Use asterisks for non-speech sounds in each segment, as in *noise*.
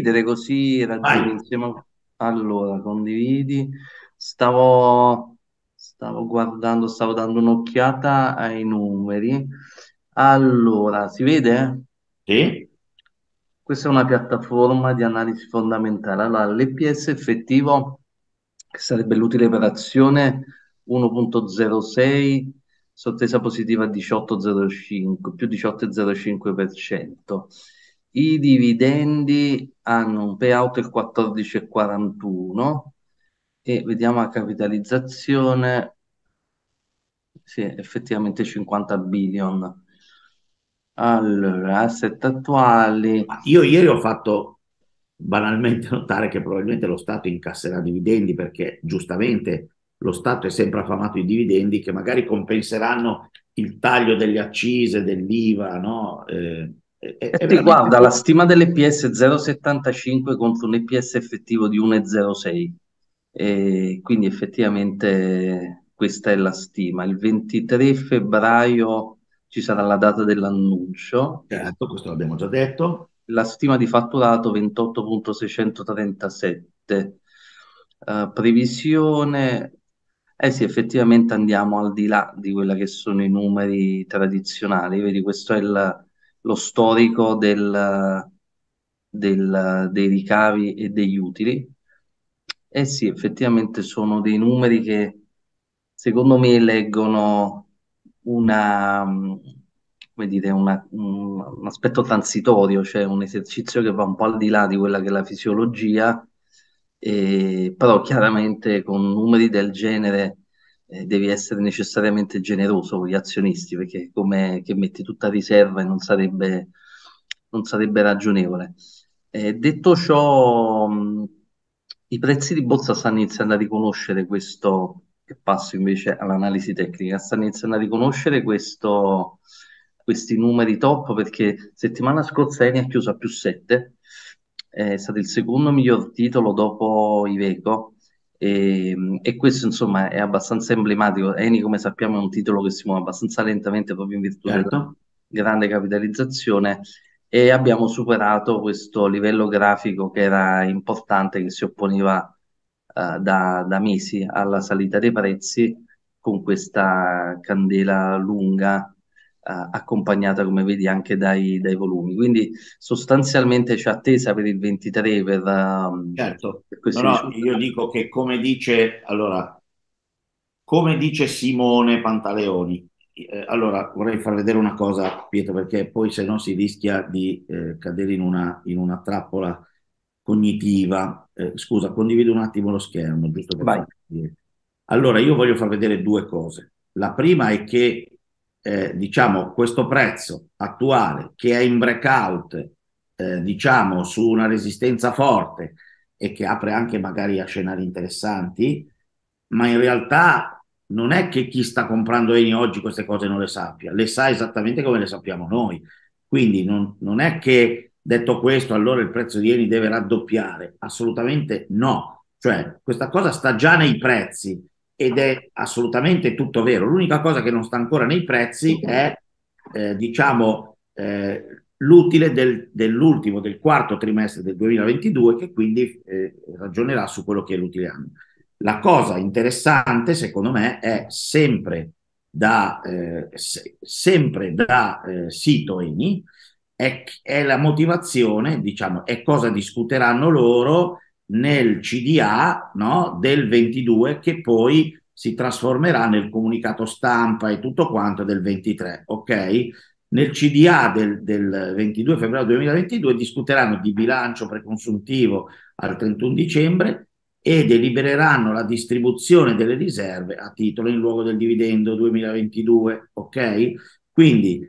condividere così ragioniamo insieme. Allora, condividi. Stavo, stavo guardando, stavo dando un'occhiata ai numeri. Allora, si vede? Sì. Questa è una piattaforma di analisi fondamentale. Allora, l'EPS effettivo, che sarebbe l'utile per azione 1.06, sottesa positiva 18,05, più 18,05%. I dividendi hanno un payout del 14,41 e vediamo la capitalizzazione, sì, effettivamente 50 billion. Allora, asset attuali. Io ieri ho fatto banalmente notare che probabilmente lo Stato incasserà dividendi perché giustamente lo Stato è sempre affamato di dividendi che magari compenseranno il taglio delle accise, dell'IVA, no? Eh, è, è veramente... Guarda, la stima dell'EPS 0,75 contro un EPS effettivo di 1,06. E quindi effettivamente questa è la stima. Il 23 febbraio ci sarà la data dell'annuncio. Certo, questo l'abbiamo già detto. La stima di fatturato 28.637. Uh, eh, previsione, eh sì, effettivamente andiamo al di là di quelli che sono i numeri tradizionali. Vedi, questo è il lo storico del, del, dei ricavi e degli utili. Eh sì, effettivamente sono dei numeri che secondo me leggono una, come dire, una, un, aspetto transitorio, cioè un esercizio che va un po' al di là di quella che è la fisiologia, e, eh, però chiaramente con numeri del genere eh, devi essere necessariamente generoso con gli azionisti perché come che metti tutta riserva e non sarebbe, non sarebbe ragionevole. Eh, detto ciò, mh, mm, i prezzi di borsa stanno iniziando a riconoscere questo, che passo invece all'analisi tecnica, stanno iniziando a riconoscere questo, questi numeri top perché settimana scorsa Eni ha chiuso a più 7, è stato il secondo miglior titolo dopo Iveco e, ehm, e, questo insomma è abbastanza emblematico. Eni, come sappiamo, è un titolo che si muove abbastanza lentamente proprio in virtù certo. della grande capitalizzazione e abbiamo superato questo livello grafico che era importante, che si opponeva uh, eh, da, da mesi alla salita dei prezzi con questa candela lunga uh, accompagnata come vedi anche dai, dai, volumi. Quindi sostanzialmente c'è attesa per il 23 per, um, certo. per no, no, io dico che come dice, allora, come dice Simone Pantaleoni, eh, allora vorrei far vedere una cosa Pietro perché poi se no si rischia di eh, cadere in una, in una trappola cognitiva. Eh, scusa, condivido un attimo lo schermo, giusto per Allora, io voglio far vedere due cose. La prima è che eh, diciamo, questo prezzo attuale che è in breakout, eh, diciamo, su una resistenza forte e che apre anche magari a scenari interessanti, ma in realtà non è che chi sta comprando Eni oggi queste cose non le sappia, le sa esattamente come le sappiamo noi. Quindi non, non è che detto questo allora il prezzo di Eni deve raddoppiare, assolutamente no. Cioè questa cosa sta già nei prezzi, ed è assolutamente tutto vero. L'unica cosa che non sta ancora nei prezzi è, eh, diciamo, eh, l'utile del, dell'ultimo, del quarto trimestre del 2022, che quindi eh, ragionerà su quello che è l'utile anno. La cosa interessante, secondo me, è sempre da, eh, se, sempre da eh, sito ENI, è, è la motivazione, diciamo, è cosa discuteranno loro nel CDA no, del 22 che poi si trasformerà nel comunicato stampa e tutto quanto del 23, ok? Nel CDA del, del 22 febbraio 2022 discuteranno di bilancio preconsuntivo al 31 dicembre e delibereranno la distribuzione delle riserve a titolo in luogo del dividendo 2022, ok? Quindi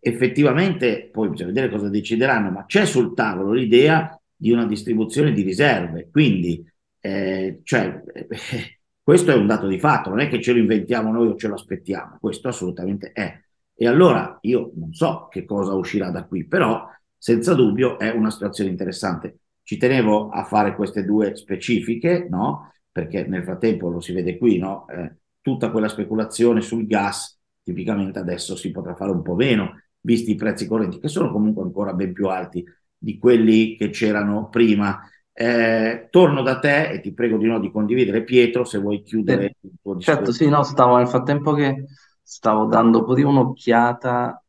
effettivamente poi bisogna vedere cosa decideranno, ma c'è sul tavolo l'idea di una distribuzione di riserve. Quindi, eh, cioè, eh, *laughs* questo è un dato di fatto, non è che ce lo inventiamo noi o ce lo aspettiamo, questo assolutamente è. E allora io non so che cosa uscirà da qui, però senza dubbio è una situazione interessante. Ci tenevo a fare queste due specifiche, no? perché nel frattempo lo si vede qui, no? eh, tutta quella speculazione sul gas tipicamente adesso si potrà fare un po' meno, visti i prezzi correnti che sono comunque ancora ben più alti di quelli che c'erano prima. Eh, torno da te e ti prego di, no, di condividere Pietro se vuoi chiudere sì, eh, il tuo discorso. Certo, sì, no, stavo nel frattempo che stavo dando pure un'occhiata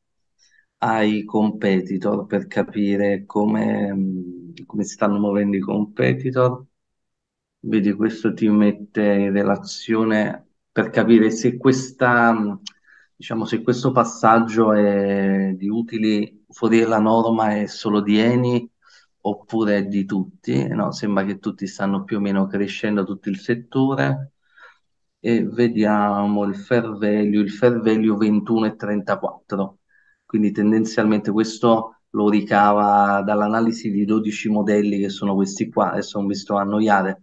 ai competitor per capire come, come si stanno muovendo i competitor. Vedi, questo ti mette in relazione per capire se questa, diciamo, se questo passaggio è di utili fuori la norma è solo di Eni oppure è di tutti, no? sembra che tutti stanno più o meno crescendo, tutto il settore, e vediamo il fair value, il fair value 21,34, quindi tendenzialmente questo lo ricava dall'analisi di 12 modelli che sono questi qua, adesso mi sto a annoiare,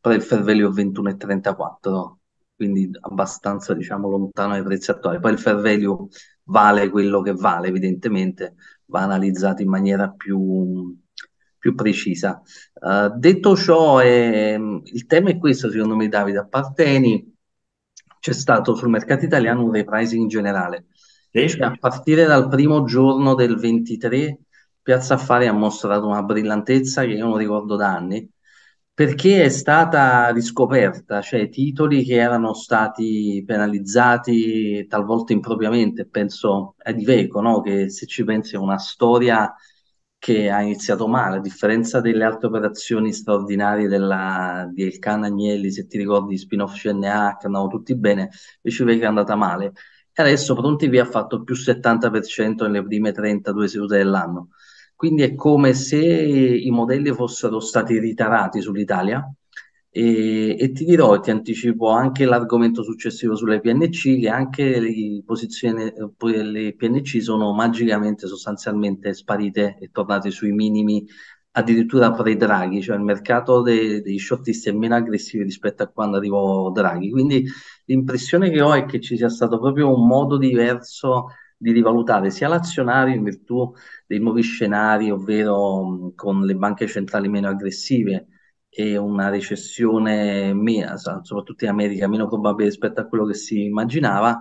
però il fair value 21,34, quindi abbastanza diciamo lontano dai prezzi attuali, poi il fair value vale quello che vale, evidentemente va analizzato in maniera più, più precisa. Uh, detto ciò, è, ehm, il tema è questo, secondo me, Davide a Apparteni. C'è stato sul mercato italiano un repricing in generale. Sì. Cioè, a partire dal primo giorno del 23, Piazza Affari ha mostrato una brillantezza che io non ricordo da anni perché è stata riscoperta, cioè titoli che erano stati penalizzati talvolta impropriamente, penso a Diveco, no? che se ci pensi è una storia che ha iniziato male, a differenza delle altre operazioni straordinarie della, di Elcana Agnelli, se ti ricordi, di spin-off CNA, che andavano tutti bene, invece Veco è andata male. E adesso Pronti vi ha fatto più 70% nelle prime 32 sedute dell'anno. Quindi è come se i modelli fossero stati ritarati sull'Italia e, e ti dirò e ti anticipo anche l'argomento successivo sulle PNC che anche le, posizioni, eh, le PNC sono magicamente sostanzialmente sparite e tornate sui minimi addirittura pre-Draghi, cioè il mercato dei, dei shortisti è meno aggressivo rispetto a quando arrivò Draghi. Quindi l'impressione che ho è che ci sia stato proprio un modo diverso di rivalutare sia l'azionario in virtù dei nuovi scenari, ovvero con le banche centrali meno aggressive e una recessione, soprattutto in America, meno probabile rispetto a quello che si immaginava.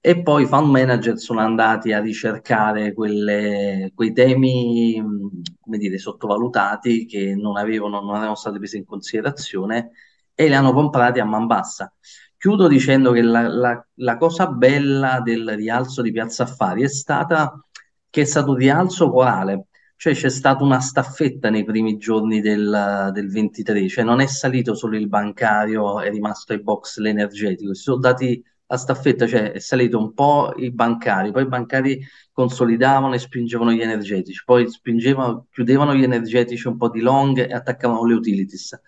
E poi i fund manager sono andati a ricercare quelle, quei temi, come dire, sottovalutati che non avevano, non erano stati presi in considerazione e li hanno comprati a man bassa. Chiudo dicendo che la, la, la cosa bella del rialzo di Piazza Affari è stata che è stato un rialzo corale, cioè c'è stata una staffetta nei primi giorni del, del, 23, cioè non è salito solo il bancario, è rimasto ai box l'energetico, si sono dati la staffetta, cioè è salito un po' i bancari, poi i bancari consolidavano e spingevano gli energetici, poi spingevano, chiudevano gli energetici un po' di long e attaccavano le utilities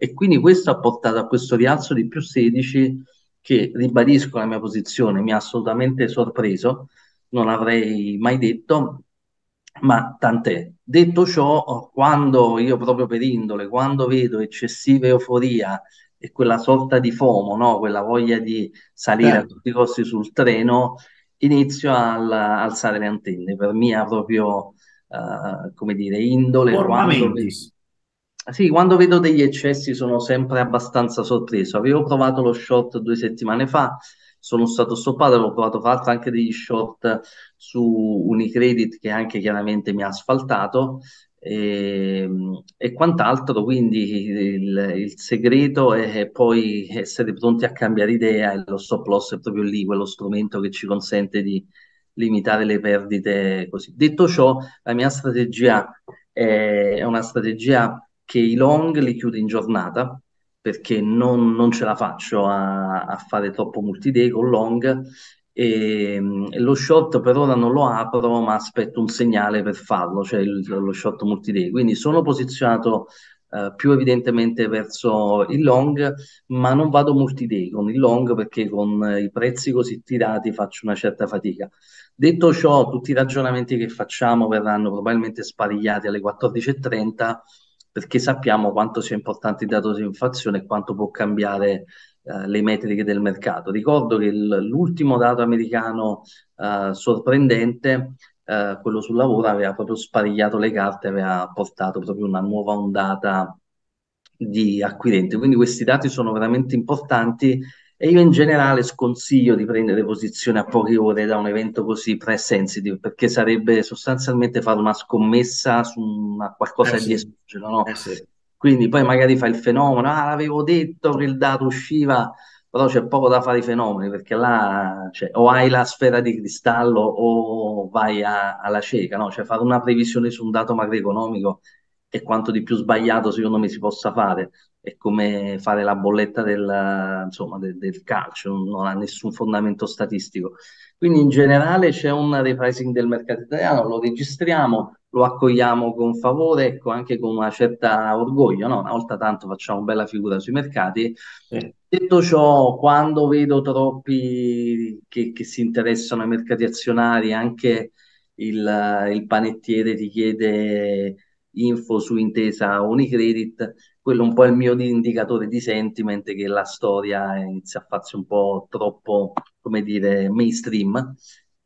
e quindi questo ha portato a questo rialzo di più 16 che ribadisco la mia posizione, mi ha assolutamente sorpreso, non avrei mai detto, ma tant'è. Detto ciò, quando io proprio per indole, quando vedo eccessiva euforia e quella sorta di FOMO, no? quella voglia di salire certo. a tutti i costi sul treno, inizio a alzare le antenne, per mia proprio, uh, come dire, indole. Ornamentis. Ah, sì, quando vedo degli eccessi sono sempre abbastanza sorpreso. Avevo provato lo short due settimane fa, sono stato stoppato, avevo provato fra anche degli short su Unicredit che anche chiaramente mi ha asfaltato e, ehm, e quant'altro, quindi il, il, segreto è poi essere pronti a cambiare idea e lo stop loss è proprio lì, quello strumento che ci consente di limitare le perdite così. Detto ciò, la mia strategia è una strategia che i long li chiudo in giornata perché non, non ce la faccio a, a, fare troppo multi-day con long e, e, lo short per ora non lo apro ma aspetto un segnale per farlo, cioè il, lo short multi-day. Quindi sono posizionato Uh, più evidentemente verso il long, ma non vado multi day con il long perché con uh, i prezzi così tirati faccio una certa fatica. Detto ciò, tutti i ragionamenti che facciamo verranno probabilmente sparigliati alle 14.30 perché sappiamo quanto sia importante il dato di inflazione e quanto può cambiare eh, le metriche del mercato. Ricordo che il, l'ultimo dato americano eh, sorprendente, eh, quello sul lavoro, aveva proprio sparigliato le carte, aveva portato proprio una nuova ondata di acquirenti. Quindi questi dati sono veramente importanti e io in generale sconsiglio di prendere posizione a poche ore da un evento così pre-sensitive, perché sarebbe sostanzialmente fare una scommessa su una qualcosa eh sì. di esogeno, no? eh sì. Quindi poi magari fai il fenomeno, ah, l'avevo detto che il dato usciva, però c'è poco da fare i fenomeni, perché là cioè, o hai la sfera di cristallo o vai a, alla cieca, no? Cioè fare una previsione su un dato macroeconomico e quanto di più sbagliato secondo me si possa fare. È come fare la bolletta del, insomma, del, del calcio, non ha nessun fondamento statistico. Quindi in generale c'è un repricing del mercato italiano, lo registriamo, lo accogliamo con favore, ecco, anche con una certa orgoglio, no? una volta tanto facciamo bella figura sui mercati. Sì. Detto ciò, quando vedo troppi che, che, si interessano ai mercati azionari, anche il, il panettiere ti chiede info su Intesa Unicredit, quello un po' è il mio indicatore di sentiment che la storia inizia a farsi un po' troppo, come dire, mainstream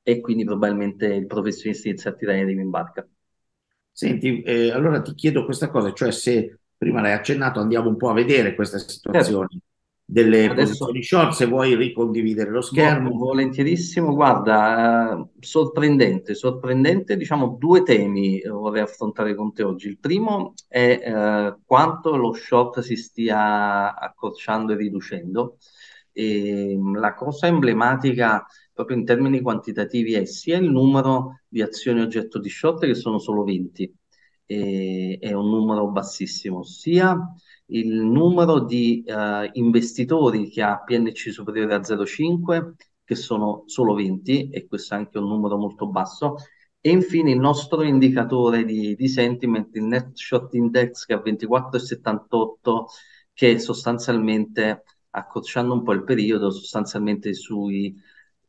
e quindi probabilmente il professionista inizia a tirare in barca. Senti, eh, allora ti chiedo questa cosa, cioè se prima l'hai accennato, andiamo un po' a vedere questa certo. situazione. Certo delle Adesso... posizioni short, se vuoi ricondividere lo schermo. Volentierissimo, guarda, eh, sorprendente, sorprendente, diciamo due temi eh, vorrei affrontare con te oggi. Il primo è eh, quanto lo short si stia accorciando e riducendo. E, ehm, la cosa emblematica proprio in termini quantitativi è sia il numero di azioni oggetto di short che sono solo 20, e, è un numero bassissimo, sia il numero di eh, investitori che ha PNC superiore a 0,5, che sono solo 20, e questo è anche un numero molto basso, e infine il nostro indicatore di, di sentiment, il Net Short Index, che è a 24,78, che sostanzialmente, accorciando un po' il periodo, sostanzialmente sui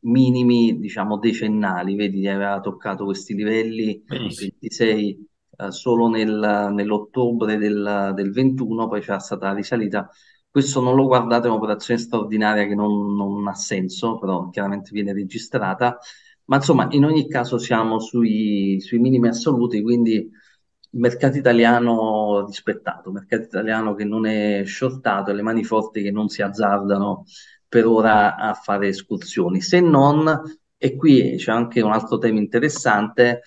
minimi, diciamo, decennali, vedi, aveva toccato questi livelli, Benissimo. 26 eh, solo nel, nell'ottobre del, del, 21, poi c'è stata la risalita. Questo non lo guardate, è un'operazione straordinaria che non, non ha senso, però chiaramente viene registrata. Ma insomma, in ogni caso siamo sui, sui minimi assoluti, quindi il mercato italiano rispettato, il mercato italiano che non è shortato, le mani forti che non si azzardano per ora a fare escursioni, se non, e qui c'è anche un altro tema interessante,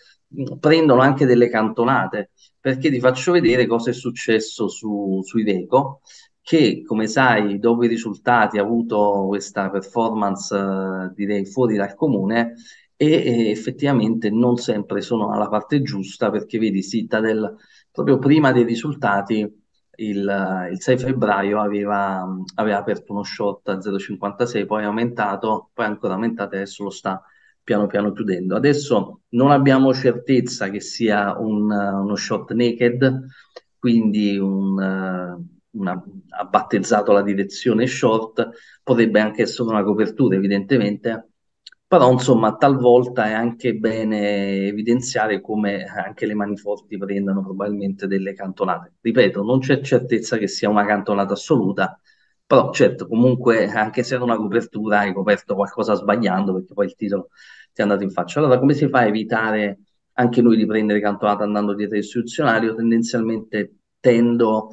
prendono anche delle cantonate, perché ti faccio vedere cosa è successo su, su Iveco, che come sai, dopo i risultati ha avuto questa performance, eh, direi, fuori dal comune e, effettivamente non sempre sono alla parte giusta perché vedi Citadel proprio prima dei risultati il, eh, il 6 febbraio aveva, aveva, aperto uno shot a 0,56 poi è aumentato poi è ancora aumentato adesso lo sta piano piano chiudendo. Adesso non abbiamo certezza che sia un, uno shot naked, quindi un, eh, una, ha battezzato la direzione short, potrebbe anche essere una copertura evidentemente, però insomma talvolta è anche bene evidenziare come anche le mani forti prendano probabilmente delle cantonate. Ripeto, non c'è certezza che sia una cantonata assoluta, però certo, comunque, anche se era una copertura, hai coperto qualcosa sbagliando perché poi il titolo ti è andato in faccia. Allora, come si fa a evitare anche lui di prendere cantonata andando dietro istituzionali? Io tendenzialmente tendo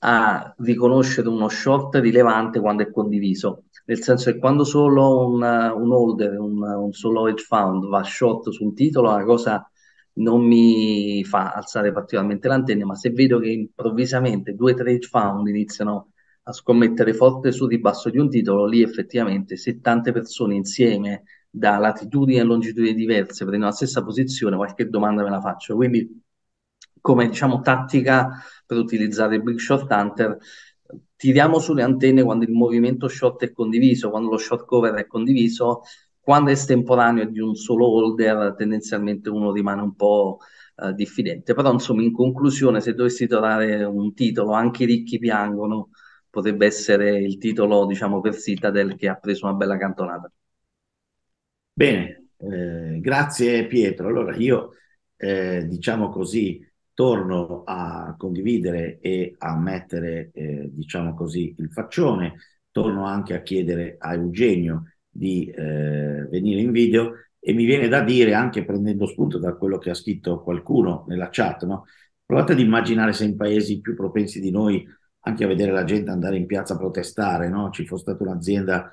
a riconoscere uno short rilevante quando è condiviso, nel senso che quando solo un, un holder, un, un solo hedge fund va short su un titolo, la cosa non mi fa alzare particolarmente l'antenna, ma se vedo che improvvisamente due o tre hedge fund iniziano a a scommettere forte sul ribasso di un titolo, lì effettivamente se tante persone insieme da latitudini e longitudini diverse prendono la stessa posizione, qualche domanda me la faccio. Quindi come diciamo tattica per utilizzare il Big Short Hunter, tiriamo sulle antenne quando il movimento short è condiviso, quando lo short cover è condiviso, quando è estemporaneo di un solo holder tendenzialmente uno rimane un po' eh, diffidente. Però insomma in conclusione se dovessi trovare un titolo, anche i ricchi piangono, potrebbe essere il titolo, diciamo, per Citadel che ha preso una bella cantonata. Bene, eh, grazie Pietro. Allora io, eh, diciamo così, torno a condividere e a mettere, eh, diciamo così, il faccione. Torno anche a chiedere a Eugenio di eh, venire in video e mi viene da dire, anche prendendo spunto da quello che ha scritto qualcuno nella chat, no? provate ad immaginare se in paesi più propensi di noi anche a vedere la gente andare in piazza a protestare, no? ci fosse stata un'azienda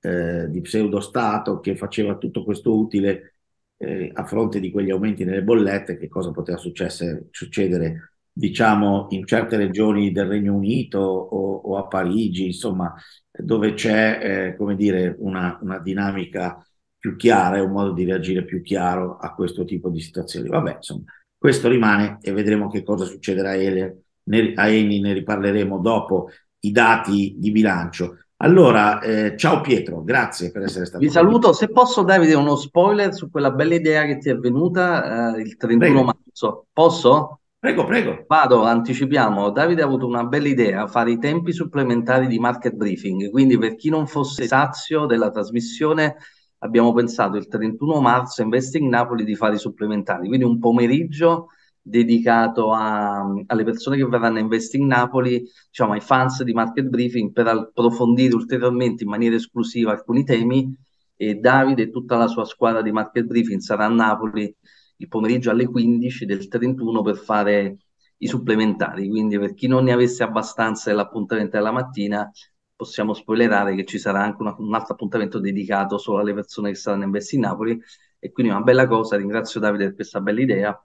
eh, di pseudostato che faceva tutto questo utile eh, a fronte di quegli aumenti nelle bollette, che cosa poteva succedere diciamo in certe regioni del Regno Unito o, o a Parigi, insomma, dove c'è eh, come dire, una, una dinamica più chiara e un modo di reagire più chiaro a questo tipo di situazioni. Vabbè, insomma, questo rimane e vedremo che cosa succederà a Ele ne, a Eni ne riparleremo dopo i dati di bilancio. Allora, eh, ciao Pietro, grazie per essere stato qui. Vi saluto, qui. se posso Davide uno spoiler su quella bella idea che ti è venuta eh, il 31 prego. marzo, posso? Prego, prego. Vado, anticipiamo. Davide ha avuto una bella idea, fare i tempi supplementari di market briefing, quindi per chi non fosse sazio della trasmissione abbiamo pensato il 31 marzo Investing Napoli di fare i supplementari, quindi un pomeriggio dedicato a, alle persone che verranno a investire in Napoli, diciamo ai fans di Market Briefing per approfondire ulteriormente in maniera esclusiva alcuni temi e Davide e tutta la sua squadra di Market Briefing sarà a Napoli il pomeriggio alle 15 del 31 per fare i supplementari, quindi per chi non ne avesse abbastanza l'appuntamento della mattina possiamo spoilerare che ci sarà anche una, un altro appuntamento dedicato solo alle persone che saranno in Napoli e quindi una bella cosa, ringrazio Davide per questa bella idea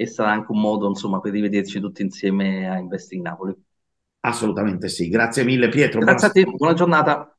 e sarà anche un modo insomma, per rivederci tutti insieme a Investing Napoli. Assolutamente sì, grazie mille Pietro. Grazie buona... a te, buona giornata.